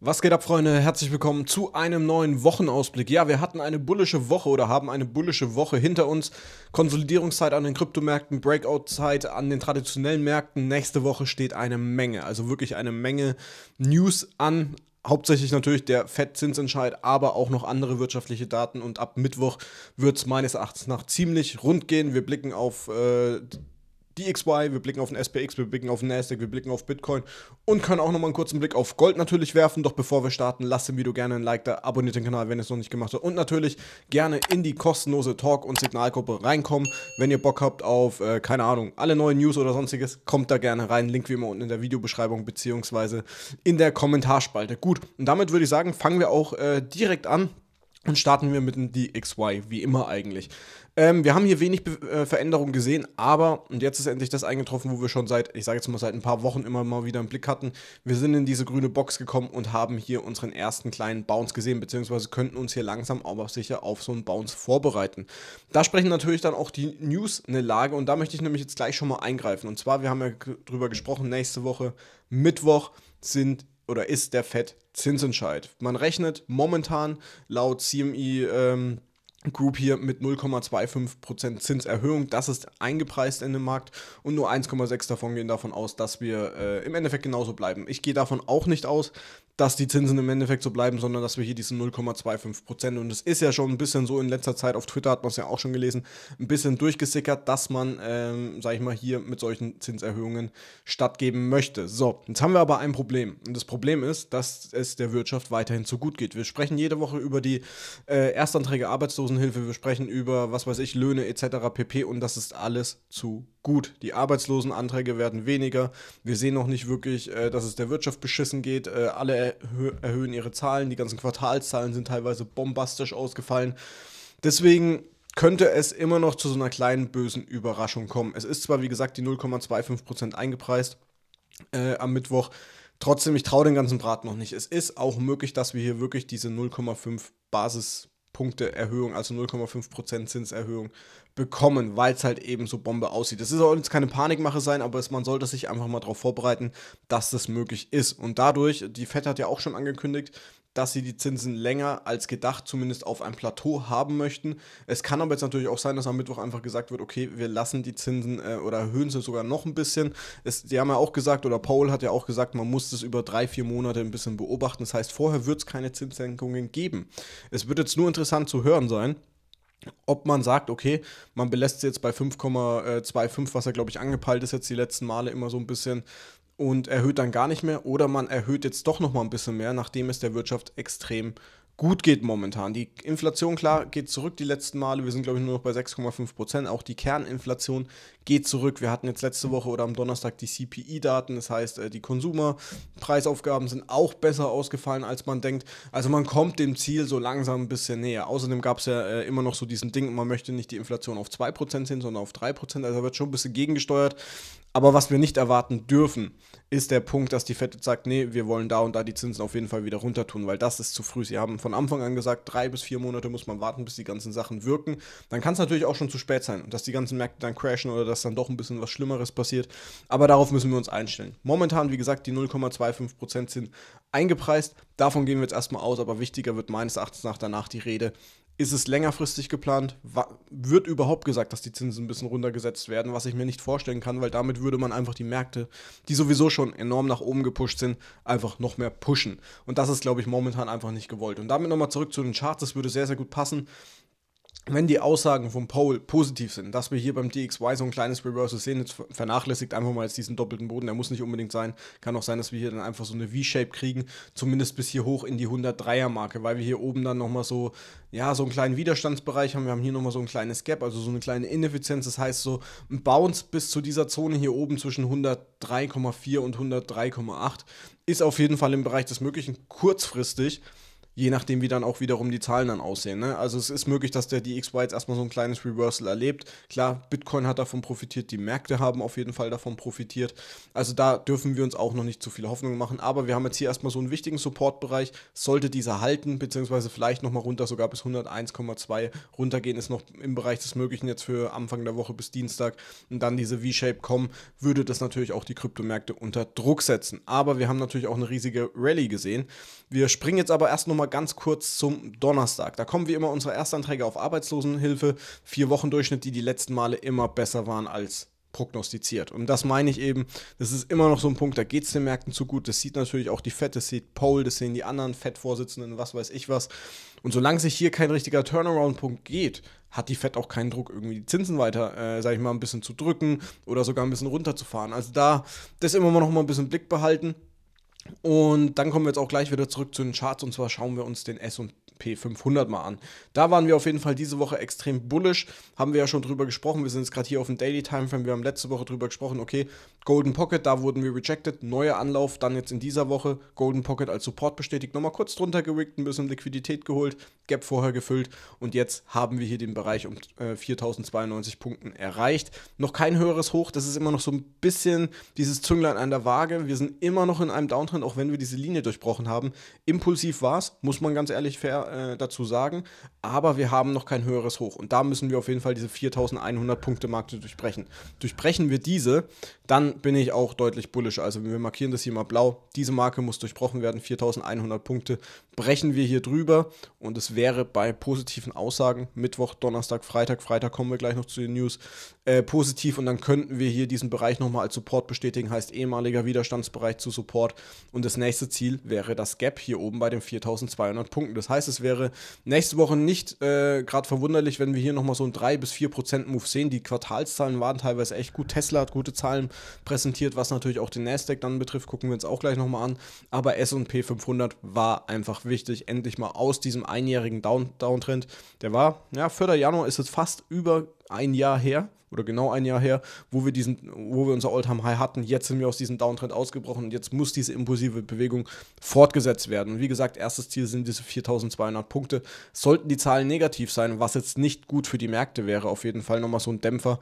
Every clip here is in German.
Was geht ab, Freunde? Herzlich willkommen zu einem neuen Wochenausblick. Ja, wir hatten eine bullische Woche oder haben eine bullische Woche hinter uns. Konsolidierungszeit an den Kryptomärkten, Breakout-Zeit an den traditionellen Märkten. Nächste Woche steht eine Menge, also wirklich eine Menge News an. Hauptsächlich natürlich der FED-Zinsentscheid, aber auch noch andere wirtschaftliche Daten. Und ab Mittwoch wird es meines Erachtens nach ziemlich rund gehen. Wir blicken auf äh, die wir blicken auf den SPX, wir blicken auf den Nasdaq, wir blicken auf Bitcoin und können auch nochmal einen kurzen Blick auf Gold natürlich werfen. Doch bevor wir starten, lasst dem Video gerne ein Like da, abonniert den Kanal, wenn ihr es noch nicht gemacht habt und natürlich gerne in die kostenlose Talk- und Signalgruppe reinkommen. Wenn ihr Bock habt auf, äh, keine Ahnung, alle neuen News oder sonstiges, kommt da gerne rein. Link wie immer unten in der Videobeschreibung beziehungsweise in der Kommentarspalte. Gut, und damit würde ich sagen, fangen wir auch äh, direkt an. Und starten wir mit dem DXY, wie immer eigentlich. Ähm, wir haben hier wenig Be äh, Veränderungen gesehen, aber, und jetzt ist endlich das eingetroffen, wo wir schon seit, ich sage jetzt mal, seit ein paar Wochen immer mal wieder einen Blick hatten. Wir sind in diese grüne Box gekommen und haben hier unseren ersten kleinen Bounce gesehen, beziehungsweise könnten uns hier langsam aber sicher auf so einen Bounce vorbereiten. Da sprechen natürlich dann auch die News eine Lage und da möchte ich nämlich jetzt gleich schon mal eingreifen. Und zwar, wir haben ja drüber gesprochen, nächste Woche Mittwoch sind oder ist der FED-Zinsentscheid. Man rechnet momentan laut CME ähm, Group hier mit 0,25% Zinserhöhung. Das ist eingepreist in den Markt und nur 1,6 davon gehen davon aus, dass wir äh, im Endeffekt genauso bleiben. Ich gehe davon auch nicht aus, dass die Zinsen im Endeffekt so bleiben, sondern dass wir hier diesen 0,25 Prozent, und es ist ja schon ein bisschen so in letzter Zeit, auf Twitter hat man es ja auch schon gelesen, ein bisschen durchgesickert, dass man, ähm, sag ich mal, hier mit solchen Zinserhöhungen stattgeben möchte. So, jetzt haben wir aber ein Problem. Und das Problem ist, dass es der Wirtschaft weiterhin zu gut geht. Wir sprechen jede Woche über die äh, Erstanträge Arbeitslosenhilfe, wir sprechen über, was weiß ich, Löhne etc. pp. Und das ist alles zu gut gut, die Arbeitslosenanträge werden weniger. Wir sehen noch nicht wirklich, äh, dass es der Wirtschaft beschissen geht. Äh, alle erhö erhöhen ihre Zahlen. Die ganzen Quartalszahlen sind teilweise bombastisch ausgefallen. Deswegen könnte es immer noch zu so einer kleinen bösen Überraschung kommen. Es ist zwar, wie gesagt, die 0,25% eingepreist äh, am Mittwoch. Trotzdem, ich traue den ganzen Brat noch nicht. Es ist auch möglich, dass wir hier wirklich diese 0,5 Basis Punkte Erhöhung, also 0,5% Zinserhöhung bekommen, weil es halt eben so Bombe aussieht. Das soll jetzt keine Panikmache sein, aber es, man sollte sich einfach mal darauf vorbereiten, dass das möglich ist. Und dadurch, die FED hat ja auch schon angekündigt, dass sie die Zinsen länger als gedacht zumindest auf ein Plateau haben möchten. Es kann aber jetzt natürlich auch sein, dass am Mittwoch einfach gesagt wird, okay, wir lassen die Zinsen äh, oder erhöhen sie sogar noch ein bisschen. Es, die haben ja auch gesagt, oder Paul hat ja auch gesagt, man muss das über drei, vier Monate ein bisschen beobachten. Das heißt, vorher wird es keine Zinssenkungen geben. Es wird jetzt nur interessant zu hören sein, ob man sagt, okay, man belässt es jetzt bei 5,25, äh, was er, glaube ich, angepeilt ist jetzt die letzten Male immer so ein bisschen, und erhöht dann gar nicht mehr oder man erhöht jetzt doch noch mal ein bisschen mehr, nachdem es der Wirtschaft extrem gut geht momentan. Die Inflation, klar, geht zurück die letzten Male. Wir sind, glaube ich, nur noch bei 6,5 Prozent. Auch die Kerninflation geht zurück. Wir hatten jetzt letzte Woche oder am Donnerstag die CPI-Daten, das heißt, äh, die Konsumerpreisaufgaben sind auch besser ausgefallen, als man denkt. Also man kommt dem Ziel so langsam ein bisschen näher. Außerdem gab es ja äh, immer noch so diesen Ding, man möchte nicht die Inflation auf 2% sehen, sondern auf 3%. Also wird schon ein bisschen gegengesteuert. Aber was wir nicht erwarten dürfen, ist der Punkt, dass die Fed sagt, nee, wir wollen da und da die Zinsen auf jeden Fall wieder runter tun, weil das ist zu früh. Sie haben von Anfang an gesagt, drei bis vier Monate muss man warten, bis die ganzen Sachen wirken. Dann kann es natürlich auch schon zu spät sein, dass die ganzen Märkte dann crashen oder dass dass dann doch ein bisschen was Schlimmeres passiert. Aber darauf müssen wir uns einstellen. Momentan, wie gesagt, die 0,25% sind eingepreist. Davon gehen wir jetzt erstmal aus, aber wichtiger wird meines Erachtens nach danach die Rede. Ist es längerfristig geplant? Wird überhaupt gesagt, dass die Zinsen ein bisschen runtergesetzt werden, was ich mir nicht vorstellen kann, weil damit würde man einfach die Märkte, die sowieso schon enorm nach oben gepusht sind, einfach noch mehr pushen. Und das ist, glaube ich, momentan einfach nicht gewollt. Und damit nochmal zurück zu den Charts, das würde sehr, sehr gut passen wenn die Aussagen von Paul positiv sind, dass wir hier beim DXY so ein kleines Reversal sehen, jetzt vernachlässigt einfach mal jetzt diesen doppelten Boden, der muss nicht unbedingt sein, kann auch sein, dass wir hier dann einfach so eine V-Shape kriegen, zumindest bis hier hoch in die 103er-Marke, weil wir hier oben dann nochmal so, ja, so einen kleinen Widerstandsbereich haben, wir haben hier nochmal so ein kleines Gap, also so eine kleine Ineffizienz, das heißt so ein Bounce bis zu dieser Zone hier oben zwischen 103,4 und 103,8 ist auf jeden Fall im Bereich des Möglichen kurzfristig, je nachdem, wie dann auch wiederum die Zahlen dann aussehen. Ne? Also es ist möglich, dass der DXY jetzt erstmal so ein kleines Reversal erlebt. Klar, Bitcoin hat davon profitiert, die Märkte haben auf jeden Fall davon profitiert. Also da dürfen wir uns auch noch nicht zu viele Hoffnungen machen. Aber wir haben jetzt hier erstmal so einen wichtigen Supportbereich. Sollte dieser halten, beziehungsweise vielleicht nochmal runter, sogar bis 101,2 runtergehen, ist noch im Bereich des Möglichen jetzt für Anfang der Woche bis Dienstag und dann diese V-Shape kommen, würde das natürlich auch die Kryptomärkte unter Druck setzen. Aber wir haben natürlich auch eine riesige Rallye gesehen. Wir springen jetzt aber erst nochmal nochmal ganz kurz zum Donnerstag. Da kommen wie immer unsere Erstanträge auf Arbeitslosenhilfe. Vier Wochen Durchschnitt, die die letzten Male immer besser waren als prognostiziert. Und das meine ich eben, das ist immer noch so ein Punkt, da geht es den Märkten zu gut. Das sieht natürlich auch die FED, das sieht Paul, das sehen die anderen FED-Vorsitzenden, was weiß ich was. Und solange sich hier kein richtiger Turnaround-Punkt geht, hat die FED auch keinen Druck, irgendwie die Zinsen weiter, äh, sag ich mal, ein bisschen zu drücken oder sogar ein bisschen runterzufahren. Also da das immer noch mal ein bisschen Blick behalten. Und dann kommen wir jetzt auch gleich wieder zurück zu den Charts und zwar schauen wir uns den S&P 500 mal an. Da waren wir auf jeden Fall diese Woche extrem bullish, haben wir ja schon drüber gesprochen. Wir sind jetzt gerade hier auf dem Daily Timeframe, wir haben letzte Woche drüber gesprochen, okay, Golden Pocket, da wurden wir rejected. Neuer Anlauf dann jetzt in dieser Woche. Golden Pocket als Support bestätigt. Nochmal kurz drunter gewickt, ein bisschen Liquidität geholt, Gap vorher gefüllt und jetzt haben wir hier den Bereich um äh, 4092 Punkten erreicht. Noch kein höheres Hoch, das ist immer noch so ein bisschen dieses Zünglein an der Waage. Wir sind immer noch in einem Downtrend, auch wenn wir diese Linie durchbrochen haben. Impulsiv war es, muss man ganz ehrlich fair äh, dazu sagen, aber wir haben noch kein höheres Hoch und da müssen wir auf jeden Fall diese 4100 Punkte Markte durchbrechen. Durchbrechen wir diese, dann bin ich auch deutlich bullischer. Also wir markieren das hier mal blau. Diese Marke muss durchbrochen werden, 4100 Punkte. Brechen wir hier drüber und es wäre bei positiven Aussagen, Mittwoch, Donnerstag, Freitag, Freitag kommen wir gleich noch zu den News, äh, positiv und dann könnten wir hier diesen Bereich nochmal als Support bestätigen, heißt ehemaliger Widerstandsbereich zu Support und das nächste Ziel wäre das Gap hier oben bei den 4200 Punkten. Das heißt, es wäre nächste Woche nicht äh, gerade verwunderlich, wenn wir hier nochmal so ein 3 bis 4 Prozent Move sehen. Die Quartalszahlen waren teilweise echt gut. Tesla hat gute Zahlen präsentiert, was natürlich auch den Nasdaq dann betrifft, gucken wir uns auch gleich nochmal an. Aber S&P 500 war einfach wichtig, endlich mal aus diesem einjährigen Down Downtrend. Der war, ja, 4. Januar ist jetzt fast über ein Jahr her oder genau ein Jahr her, wo wir diesen, wo wir unser Alltime High hatten. Jetzt sind wir aus diesem Downtrend ausgebrochen und jetzt muss diese impulsive Bewegung fortgesetzt werden. Und wie gesagt, erstes Ziel sind diese 4.200 Punkte. Sollten die Zahlen negativ sein, was jetzt nicht gut für die Märkte wäre, auf jeden Fall nochmal so ein Dämpfer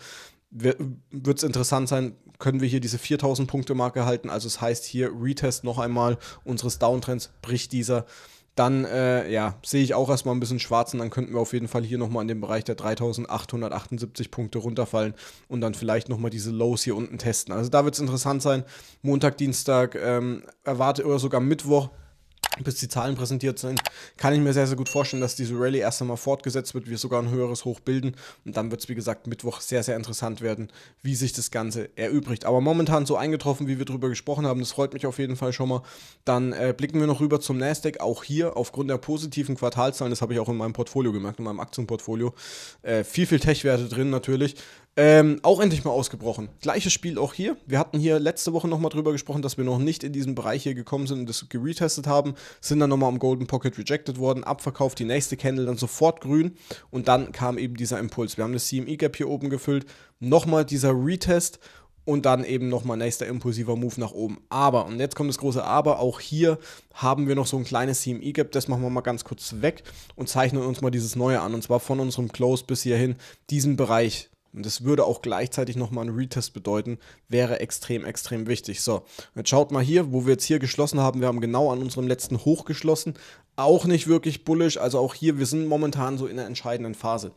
wird es interessant sein, können wir hier diese 4000 Punkte Marke halten. Also es das heißt hier Retest noch einmal unseres Downtrends, bricht dieser. Dann äh, ja, sehe ich auch erstmal ein bisschen schwarz und dann könnten wir auf jeden Fall hier nochmal in den Bereich der 3878 Punkte runterfallen und dann vielleicht nochmal diese Lows hier unten testen. Also da wird es interessant sein. Montag, Dienstag ähm, erwarte oder sogar Mittwoch bis die Zahlen präsentiert sind, kann ich mir sehr, sehr gut vorstellen, dass diese Rallye erst einmal fortgesetzt wird, wir sogar ein höheres Hoch bilden und dann wird es, wie gesagt, Mittwoch sehr, sehr interessant werden, wie sich das Ganze erübrigt. Aber momentan so eingetroffen, wie wir drüber gesprochen haben, das freut mich auf jeden Fall schon mal. Dann äh, blicken wir noch rüber zum Nasdaq, auch hier aufgrund der positiven Quartalzahlen, das habe ich auch in meinem Portfolio gemerkt, in meinem Aktienportfolio, äh, viel, viel Tech-Werte drin natürlich, ähm, auch endlich mal ausgebrochen. Gleiches Spiel auch hier. Wir hatten hier letzte Woche nochmal drüber gesprochen, dass wir noch nicht in diesen Bereich hier gekommen sind und das geretestet haben. Sind dann nochmal am Golden Pocket rejected worden, abverkauft, die nächste Candle dann sofort grün und dann kam eben dieser Impuls. Wir haben das CME Gap hier oben gefüllt, nochmal dieser Retest und dann eben nochmal nächster impulsiver Move nach oben. Aber, und jetzt kommt das große Aber, auch hier haben wir noch so ein kleines CME Gap, das machen wir mal ganz kurz weg und zeichnen uns mal dieses neue an und zwar von unserem Close bis hierhin, diesen Bereich und das würde auch gleichzeitig nochmal einen Retest bedeuten, wäre extrem, extrem wichtig. So, jetzt schaut mal hier, wo wir jetzt hier geschlossen haben. Wir haben genau an unserem letzten Hoch geschlossen. Auch nicht wirklich bullish. Also auch hier, wir sind momentan so in der entscheidenden Phase.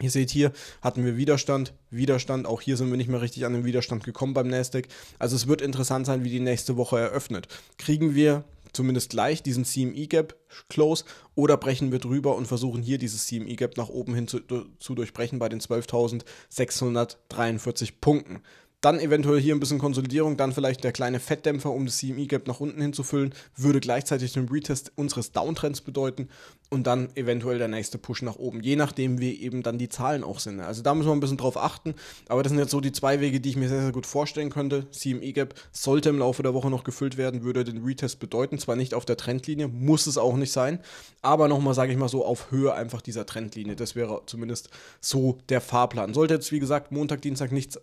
Ihr seht hier, hatten wir Widerstand, Widerstand, auch hier sind wir nicht mehr richtig an den Widerstand gekommen beim Nasdaq. Also es wird interessant sein, wie die nächste Woche eröffnet. Kriegen wir zumindest gleich diesen CME-Gap close oder brechen wir drüber und versuchen hier dieses CME-Gap nach oben hin zu, zu durchbrechen bei den 12.643 Punkten. Dann eventuell hier ein bisschen Konsolidierung, dann vielleicht der kleine Fettdämpfer, um das CME-Gap nach unten hinzufüllen, würde gleichzeitig den Retest unseres Downtrends bedeuten und dann eventuell der nächste Push nach oben, je nachdem, wie eben dann die Zahlen auch sind. Also da müssen wir ein bisschen drauf achten, aber das sind jetzt so die zwei Wege, die ich mir sehr, sehr gut vorstellen könnte. CME-Gap sollte im Laufe der Woche noch gefüllt werden, würde den Retest bedeuten, zwar nicht auf der Trendlinie, muss es auch nicht sein, aber nochmal, sage ich mal so, auf Höhe einfach dieser Trendlinie. Das wäre zumindest so der Fahrplan. Sollte jetzt, wie gesagt, Montag, Dienstag nichts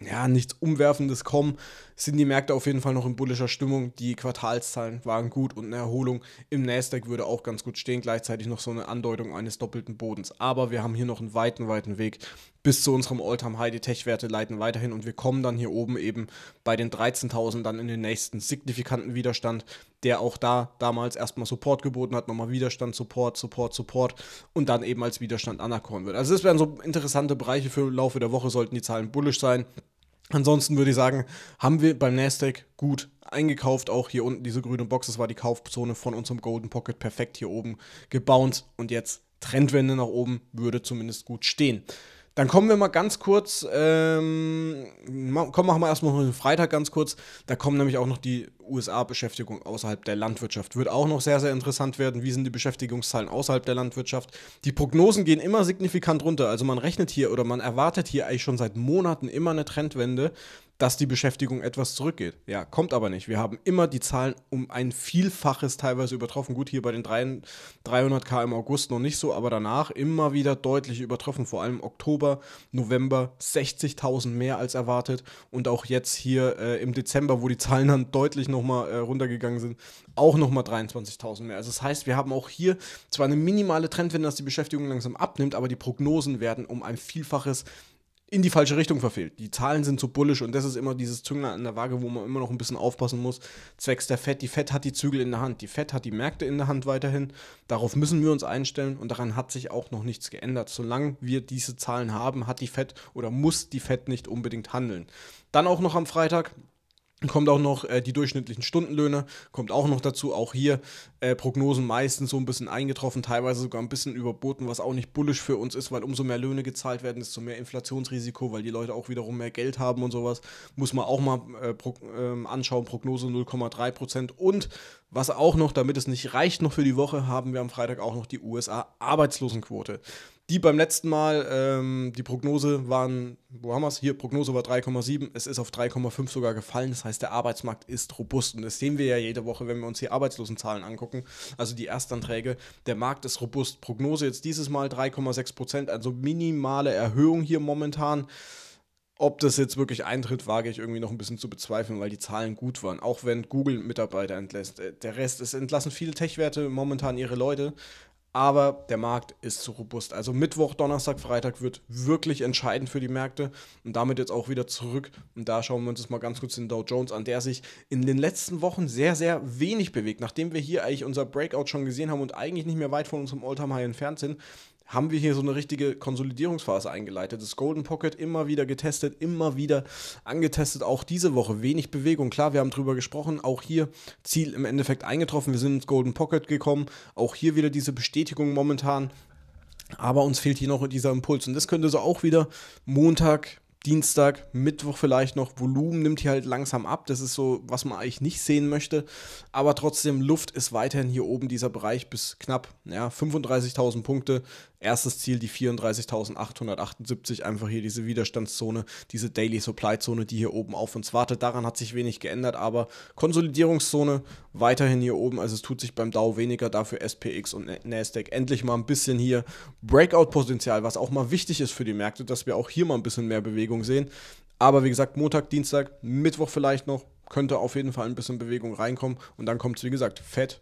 ja, nichts Umwerfendes kommen, sind die Märkte auf jeden Fall noch in bullischer Stimmung. Die Quartalszahlen waren gut und eine Erholung im Nasdaq würde auch ganz gut stehen. Gleichzeitig noch so eine Andeutung eines doppelten Bodens. Aber wir haben hier noch einen weiten, weiten Weg bis zu unserem All-Time-High. Die Tech-Werte leiten weiterhin und wir kommen dann hier oben eben bei den 13.000 dann in den nächsten signifikanten Widerstand, der auch da damals erstmal Support geboten hat, nochmal Widerstand, Support, Support, Support und dann eben als Widerstand anerkoren wird. Also das wären so interessante Bereiche für Laufe der Woche, sollten die Zahlen bullisch sein. Ansonsten würde ich sagen, haben wir beim Nasdaq gut eingekauft. Auch hier unten diese grüne Box, das war die Kaufzone von unserem Golden Pocket perfekt hier oben gebounced und jetzt Trendwende nach oben würde zumindest gut stehen. Dann kommen wir mal ganz kurz, ähm, komm, machen wir erstmal noch den Freitag ganz kurz. Da kommen nämlich auch noch die USA-Beschäftigung außerhalb der Landwirtschaft. Wird auch noch sehr, sehr interessant werden. Wie sind die Beschäftigungszahlen außerhalb der Landwirtschaft? Die Prognosen gehen immer signifikant runter. Also man rechnet hier oder man erwartet hier eigentlich schon seit Monaten immer eine Trendwende dass die Beschäftigung etwas zurückgeht. Ja, kommt aber nicht. Wir haben immer die Zahlen um ein Vielfaches teilweise übertroffen. Gut, hier bei den 300k im August noch nicht so, aber danach immer wieder deutlich übertroffen. Vor allem Oktober, November 60.000 mehr als erwartet. Und auch jetzt hier äh, im Dezember, wo die Zahlen dann deutlich nochmal äh, runtergegangen sind, auch nochmal 23.000 mehr. Also das heißt, wir haben auch hier zwar eine minimale Trendwende, dass die Beschäftigung langsam abnimmt, aber die Prognosen werden um ein Vielfaches in die falsche Richtung verfehlt. Die Zahlen sind so bullisch und das ist immer dieses Zünglein an der Waage, wo man immer noch ein bisschen aufpassen muss. Zwecks der Fed, die Fed hat die Zügel in der Hand, die Fed hat die Märkte in der Hand weiterhin. Darauf müssen wir uns einstellen und daran hat sich auch noch nichts geändert. Solange wir diese Zahlen haben, hat die Fed oder muss die Fed nicht unbedingt handeln. Dann auch noch am Freitag Kommt auch noch äh, die durchschnittlichen Stundenlöhne, kommt auch noch dazu, auch hier äh, Prognosen meistens so ein bisschen eingetroffen, teilweise sogar ein bisschen überboten, was auch nicht bullisch für uns ist, weil umso mehr Löhne gezahlt werden, desto mehr Inflationsrisiko, weil die Leute auch wiederum mehr Geld haben und sowas. Muss man auch mal äh, pro, ähm, anschauen, Prognose 0,3 Prozent. Und was auch noch, damit es nicht reicht noch für die Woche, haben wir am Freitag auch noch die USA-Arbeitslosenquote. Die beim letzten Mal, ähm, die Prognose waren, wo haben wir es? Hier, Prognose war 3,7, es ist auf 3,5 sogar gefallen. Das heißt, der Arbeitsmarkt ist robust. Und das sehen wir ja jede Woche, wenn wir uns hier Arbeitslosenzahlen angucken, also die Erstanträge. Der Markt ist robust. Prognose jetzt dieses Mal 3,6 Prozent, also minimale Erhöhung hier momentan. Ob das jetzt wirklich eintritt, wage ich irgendwie noch ein bisschen zu bezweifeln, weil die Zahlen gut waren. Auch wenn Google Mitarbeiter entlässt. Äh, der Rest, es entlassen viele Tech-Werte momentan ihre Leute. Aber der Markt ist zu robust. Also Mittwoch, Donnerstag, Freitag wird wirklich entscheidend für die Märkte und damit jetzt auch wieder zurück. Und da schauen wir uns jetzt mal ganz kurz den Dow Jones an, der sich in den letzten Wochen sehr, sehr wenig bewegt. Nachdem wir hier eigentlich unser Breakout schon gesehen haben und eigentlich nicht mehr weit von unserem Alltime high entfernt sind, haben wir hier so eine richtige Konsolidierungsphase eingeleitet. Das Golden Pocket immer wieder getestet, immer wieder angetestet, auch diese Woche. Wenig Bewegung, klar, wir haben drüber gesprochen, auch hier Ziel im Endeffekt eingetroffen, wir sind ins Golden Pocket gekommen, auch hier wieder diese Bestätigung momentan, aber uns fehlt hier noch dieser Impuls und das könnte so auch wieder Montag, Dienstag, Mittwoch vielleicht noch. Volumen nimmt hier halt langsam ab. Das ist so, was man eigentlich nicht sehen möchte. Aber trotzdem, Luft ist weiterhin hier oben dieser Bereich bis knapp ja, 35.000 Punkte erstes Ziel die 34.878, einfach hier diese Widerstandszone, diese Daily Supply Zone, die hier oben auf uns wartet. Daran hat sich wenig geändert, aber Konsolidierungszone weiterhin hier oben. Also es tut sich beim DAO weniger, dafür SPX und NASDAQ endlich mal ein bisschen hier Breakout-Potenzial, was auch mal wichtig ist für die Märkte, dass wir auch hier mal ein bisschen mehr Bewegung sehen. Aber wie gesagt, Montag, Dienstag, Mittwoch vielleicht noch, könnte auf jeden Fall ein bisschen Bewegung reinkommen. Und dann kommt es, wie gesagt, Fett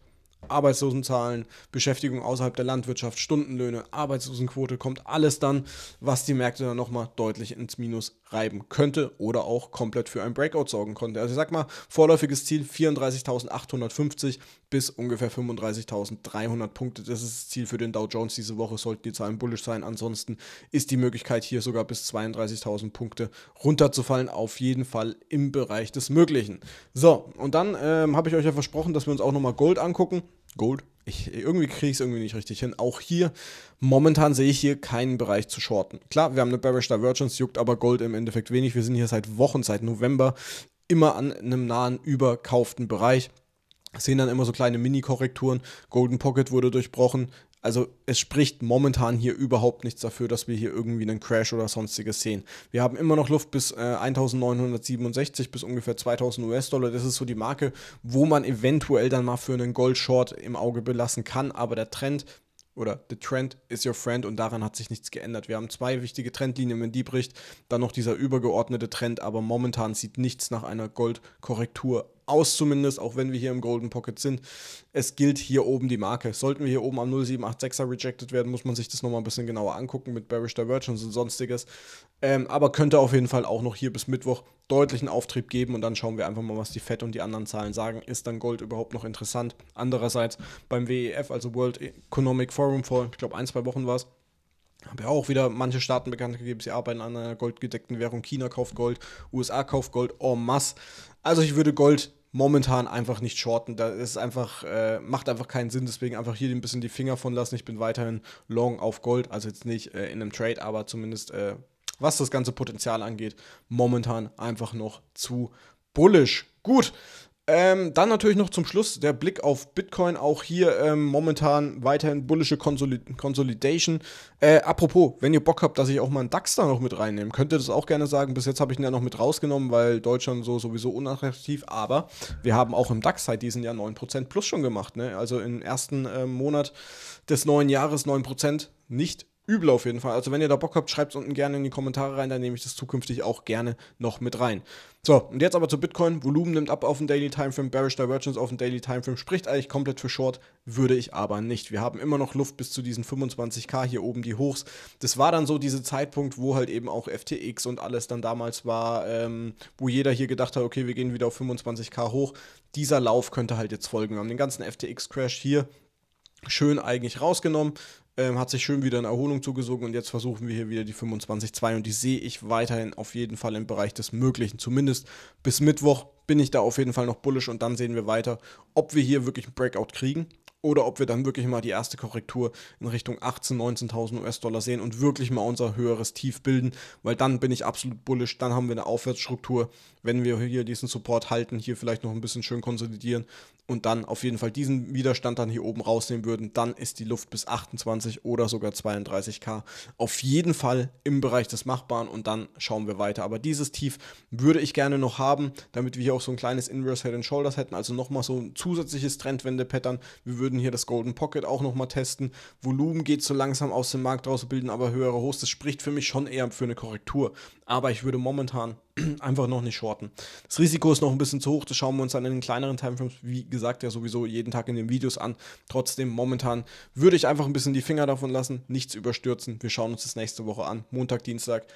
Arbeitslosenzahlen, Beschäftigung außerhalb der Landwirtschaft, Stundenlöhne, Arbeitslosenquote, kommt alles dann, was die Märkte dann nochmal deutlich ins Minus reiben könnte oder auch komplett für ein Breakout sorgen konnte. Also ich sag mal, vorläufiges Ziel 34.850, bis ungefähr 35.300 Punkte. Das ist das Ziel für den Dow Jones diese Woche, sollten die Zahlen bullisch sein. Ansonsten ist die Möglichkeit hier sogar bis 32.000 Punkte runterzufallen, auf jeden Fall im Bereich des Möglichen. So, und dann ähm, habe ich euch ja versprochen, dass wir uns auch nochmal Gold angucken. Gold, ich, irgendwie kriege ich es irgendwie nicht richtig hin. Auch hier, momentan sehe ich hier keinen Bereich zu shorten. Klar, wir haben eine Bearish Divergence, juckt aber Gold im Endeffekt wenig. Wir sind hier seit Wochen, seit November immer an einem nahen überkauften Bereich sehen dann immer so kleine Mini-Korrekturen. Golden Pocket wurde durchbrochen. Also es spricht momentan hier überhaupt nichts dafür, dass wir hier irgendwie einen Crash oder sonstiges sehen. Wir haben immer noch Luft bis äh, 1967 bis ungefähr 2000 US-Dollar. Das ist so die Marke, wo man eventuell dann mal für einen Gold-Short im Auge belassen kann. Aber der Trend oder the trend is your friend und daran hat sich nichts geändert. Wir haben zwei wichtige Trendlinien, wenn die bricht, dann noch dieser übergeordnete Trend, aber momentan sieht nichts nach einer Goldkorrektur aus zumindest, auch wenn wir hier im Golden Pocket sind. Es gilt hier oben die Marke. Sollten wir hier oben am 0786er rejected werden, muss man sich das nochmal ein bisschen genauer angucken mit Bearish Divergence und sonstiges. Ähm, aber könnte auf jeden Fall auch noch hier bis Mittwoch deutlichen Auftrieb geben und dann schauen wir einfach mal, was die FED und die anderen Zahlen sagen. Ist dann Gold überhaupt noch interessant? Andererseits beim WEF, also World Economic Forum vor, ich glaube, ein, zwei Wochen war es, Habe ja auch wieder manche Staaten bekannt gegeben, sie arbeiten an einer goldgedeckten Währung. China kauft Gold, USA kauft Gold en masse. Also ich würde Gold momentan einfach nicht shorten. Das ist einfach, äh, macht einfach keinen Sinn. Deswegen einfach hier ein bisschen die Finger von lassen. Ich bin weiterhin long auf Gold. Also jetzt nicht äh, in einem Trade, aber zumindest äh, was das ganze Potenzial angeht, momentan einfach noch zu bullisch. Gut, ähm, dann natürlich noch zum Schluss der Blick auf Bitcoin. Auch hier ähm, momentan weiterhin bullische Consolid Consolidation. Äh, apropos, wenn ihr Bock habt, dass ich auch mal einen DAX da noch mit reinnehme, könnt ihr das auch gerne sagen. Bis jetzt habe ich ihn ja noch mit rausgenommen, weil Deutschland so sowieso unattraktiv. Aber wir haben auch im DAX seit diesem Jahr 9% plus schon gemacht. Ne? Also im ersten äh, Monat des neuen Jahres 9%. Nicht übel auf jeden Fall. Also wenn ihr da Bock habt, schreibt es unten gerne in die Kommentare rein, dann nehme ich das zukünftig auch gerne noch mit rein. So, und jetzt aber zu Bitcoin. Volumen nimmt ab auf den Daily Timeframe, Bearish Divergence auf den Daily Timeframe, spricht eigentlich komplett für Short, würde ich aber nicht. Wir haben immer noch Luft bis zu diesen 25k hier oben, die Hochs. Das war dann so dieser Zeitpunkt, wo halt eben auch FTX und alles dann damals war, ähm, wo jeder hier gedacht hat, okay, wir gehen wieder auf 25k hoch. Dieser Lauf könnte halt jetzt folgen. Wir haben den ganzen FTX-Crash hier schön eigentlich rausgenommen. Ähm, hat sich schön wieder in Erholung zugesogen und jetzt versuchen wir hier wieder die 25.2 und die sehe ich weiterhin auf jeden Fall im Bereich des Möglichen. Zumindest bis Mittwoch bin ich da auf jeden Fall noch bullisch und dann sehen wir weiter, ob wir hier wirklich einen Breakout kriegen oder ob wir dann wirklich mal die erste Korrektur in Richtung 18.000, 19.000 US-Dollar sehen und wirklich mal unser höheres Tief bilden, weil dann bin ich absolut bullisch, dann haben wir eine Aufwärtsstruktur, wenn wir hier diesen Support halten, hier vielleicht noch ein bisschen schön konsolidieren und dann auf jeden Fall diesen Widerstand dann hier oben rausnehmen würden, dann ist die Luft bis 28 oder sogar 32 K auf jeden Fall im Bereich des Machbaren und dann schauen wir weiter. Aber dieses Tief würde ich gerne noch haben, damit wir hier auch so ein kleines Inverse Head and Shoulders hätten, also nochmal so ein zusätzliches Trendwende-Pattern. Wir würden hier das Golden Pocket auch nochmal testen. Volumen geht so langsam aus dem Markt raus, bilden aber höhere Hosts. Das spricht für mich schon eher für eine Korrektur. Aber ich würde momentan einfach noch nicht shorten. Das Risiko ist noch ein bisschen zu hoch, das schauen wir uns dann in den kleineren Timeframes, wie gesagt, ja sowieso jeden Tag in den Videos an. Trotzdem, momentan würde ich einfach ein bisschen die Finger davon lassen, nichts überstürzen. Wir schauen uns das nächste Woche an, Montag, Dienstag.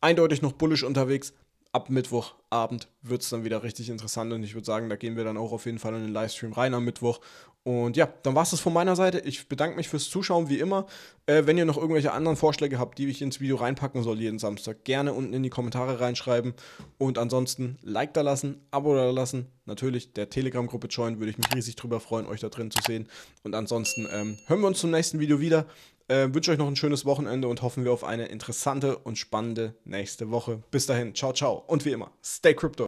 Eindeutig noch bullisch unterwegs, ab Mittwochabend wird es dann wieder richtig interessant und ich würde sagen, da gehen wir dann auch auf jeden Fall in den Livestream rein am Mittwoch und ja, dann war es das von meiner Seite. Ich bedanke mich fürs Zuschauen, wie immer. Äh, wenn ihr noch irgendwelche anderen Vorschläge habt, die ich ins Video reinpacken soll jeden Samstag, gerne unten in die Kommentare reinschreiben. Und ansonsten Like da lassen, Abo da lassen. Natürlich der Telegram-Gruppe joinen, würde ich mich riesig drüber freuen, euch da drin zu sehen. Und ansonsten ähm, hören wir uns zum nächsten Video wieder. Äh, wünsche euch noch ein schönes Wochenende und hoffen wir auf eine interessante und spannende nächste Woche. Bis dahin, ciao, ciao. Und wie immer, stay crypto.